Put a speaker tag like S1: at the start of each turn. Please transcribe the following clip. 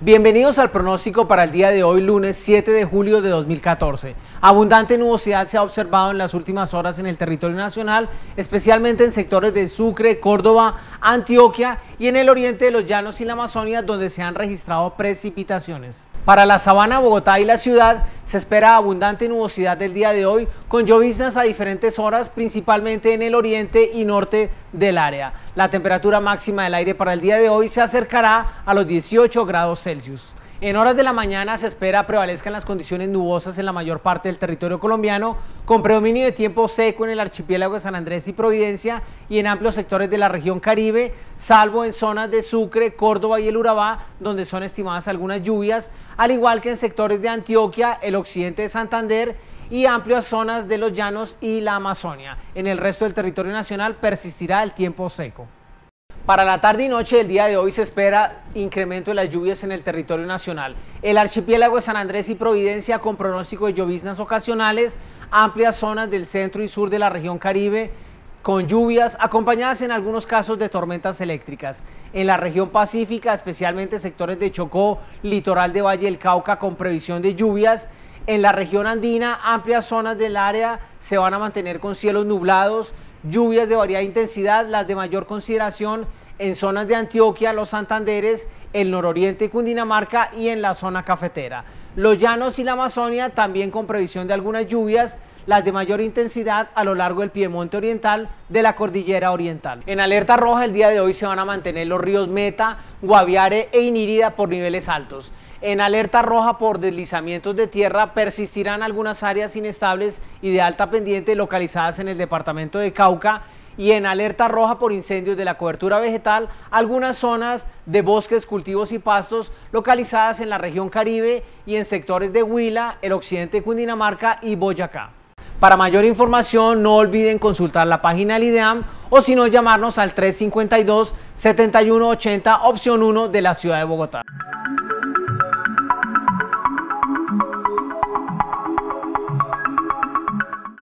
S1: Bienvenidos al pronóstico para el día de hoy, lunes 7 de julio de 2014. Abundante nubosidad se ha observado en las últimas horas en el territorio nacional, especialmente en sectores de Sucre, Córdoba, Antioquia y en el oriente de los llanos y la Amazonia, donde se han registrado precipitaciones. Para la sabana, Bogotá y la ciudad se espera abundante nubosidad del día de hoy, con lloviznas a diferentes horas, principalmente en el oriente y norte del área. La temperatura máxima del aire para el día de hoy se acercará a los 18 grados Celsius. En horas de la mañana se espera prevalezcan las condiciones nubosas en la mayor parte del territorio colombiano, con predominio de tiempo seco en el archipiélago de San Andrés y Providencia y en amplios sectores de la región Caribe, salvo en zonas de Sucre, Córdoba y el Urabá, donde son estimadas algunas lluvias, al igual que en sectores de Antioquia, el occidente de Santander y amplias zonas de los llanos y la Amazonia. En el resto del territorio nacional persistirá el tiempo seco. Para la tarde y noche del día de hoy se espera incremento de las lluvias en el territorio nacional. El archipiélago de San Andrés y Providencia con pronóstico de lloviznas ocasionales, amplias zonas del centro y sur de la región Caribe con lluvias acompañadas en algunos casos de tormentas eléctricas. En la región pacífica, especialmente sectores de Chocó, litoral de Valle del Cauca con previsión de lluvias. En la región andina, amplias zonas del área se van a mantener con cielos nublados, lluvias de variada intensidad, las de mayor consideración en zonas de Antioquia, los Santanderes, el nororiente y Cundinamarca y en la zona cafetera. Los llanos y la Amazonia también con previsión de algunas lluvias, las de mayor intensidad a lo largo del Piemonte Oriental de la Cordillera Oriental. En alerta roja el día de hoy se van a mantener los ríos Meta, Guaviare e Inírida por niveles altos. En alerta roja por deslizamientos de tierra persistirán algunas áreas inestables y de alta pendiente localizadas en el departamento de Cauca y en alerta roja por incendios de la cobertura vegetal algunas zonas de bosques, cultivos y pastos localizadas en la región Caribe y en sectores de Huila, el occidente de Cundinamarca y Boyacá. Para mayor información no olviden consultar la página del IDEAM o si no llamarnos al 352-7180 opción 1 de la ciudad de Bogotá.